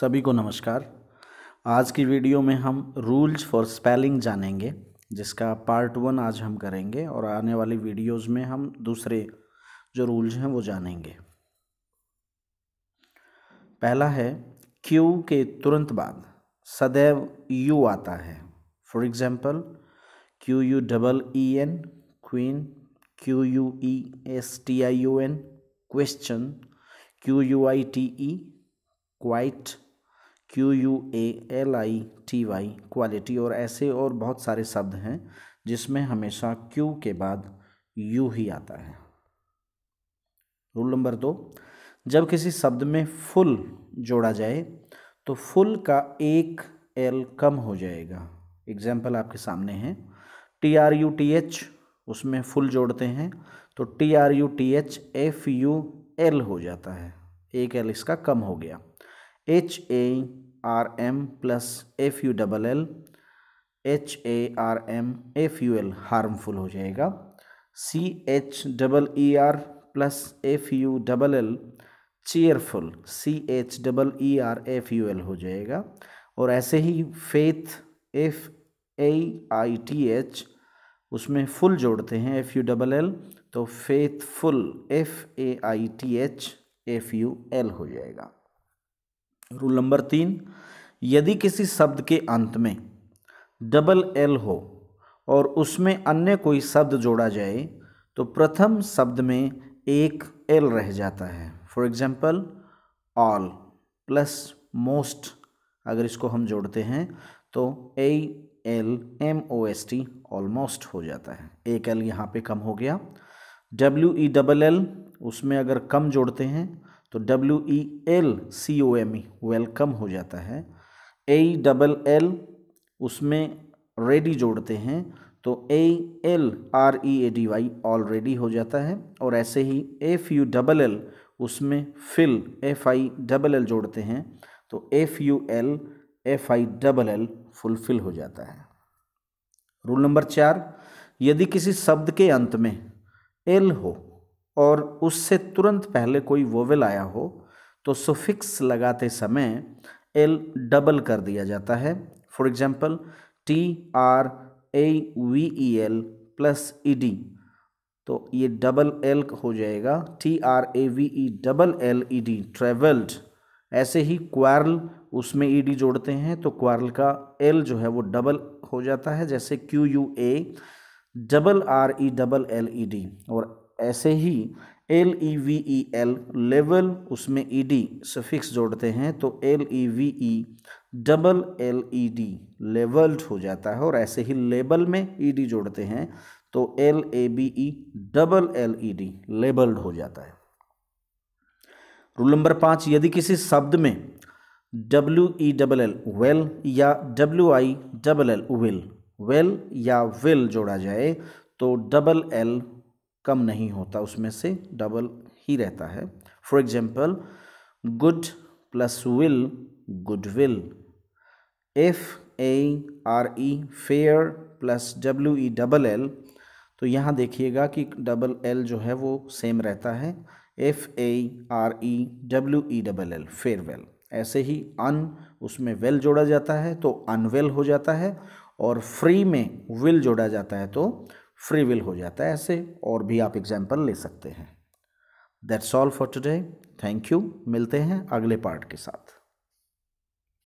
सभी को नमस्कार आज की वीडियो में हम रूल्स फॉर स्पेलिंग जानेंगे जिसका पार्ट वन आज हम करेंगे और आने वाली वीडियोस में हम दूसरे जो रूल्स हैं वो जानेंगे पहला है क्यू के तुरंत बाद सदैव यू आता है for example Q U double E N queen Q U E S T I U N question Q U I T E quite Q U A L I T Y quality और ऐसे और बहुत सारे शब्द हैं जिसमें हमेशा Q के बाद यू ही आता है रूल नंबर दो जब किसी शब्द में फुल जोड़ा जाए तो फुल का एक एल कम हो जाएगा एग्जाम्पल आपके सामने है T R U T H उसमें फुल जोड़ते हैं तो T R U T H F U L हो जाता है एक एल इसका कम हो गया H A R M plus F U double L H A R M F U L harmful हो जाएगा C H double E R plus F U double L cheerful C H double E R F U L हो जाएगा और ऐसे ही faith F A I T H उसमें full जोड़ते हैं एफ़ यू डबल एल तो faithful F A I T H F U L हो जाएगा रूल नंबर तीन यदि किसी शब्द के अंत में डबल एल हो और उसमें अन्य कोई शब्द जोड़ा जाए तो प्रथम शब्द में एक एल रह जाता है for example all plus most अगर इसको हम जोड़ते हैं तो A L M O S T almost हो जाता है एक एल यहाँ पे कम हो गया डब्ल्यू ई डबल एल उसमें अगर कम जोड़ते हैं तो W E L C O M E welcome हो जाता है ए डबल एल उसमें रेडी जोड़ते हैं तो A L R E A D Y already हो जाता है और ऐसे ही एफ यू डबल एल उसमें fill F I double L जोड़ते हैं तो F U L F I double L fulfil हो जाता है रूल नंबर चार यदि किसी शब्द के अंत में एल हो और उससे तुरंत पहले कोई वोवेल आया हो तो सुफिक्स लगाते समय एल डबल कर दिया जाता है for example T R A V E L plus E D तो ये डबल एल हो जाएगा T R A V E double L E D travelled ऐसे ही क्वारल उसमें ई डी जोड़ते हैं तो क्वारल का एल जो है वो डबल हो जाता है जैसे Q U A double R E double L E D और ऐसे ही L E V E L level उसमें ई e डी सफिक्स जोड़ते हैं तो L E V E double L E D levelled हो जाता है और ऐसे ही लेबल में ई e डी जोड़ते हैं तो L A B E double L E D labelled हो जाता है रूल नंबर पाँच यदि किसी शब्द में W E double L well या W I double L will well या विल जोड़ा जाए तो डबल एल कम नहीं होता उसमें से डबल ही रहता है for example good plus will goodwill F A R E fare plus W E double L तो यहाँ देखिएगा कि डबल एल जो है वो सेम रहता है F A R E W E double L farewell ऐसे ही अन उसमें वेल जोड़ा जाता है तो अनवेल हो जाता है और फ्री में विल जोड़ा जाता है तो फ्री विल हो जाता है ऐसे और भी आप एग्जाम्पल ले सकते हैं that's all for today thank you मिलते हैं अगले पार्ट के साथ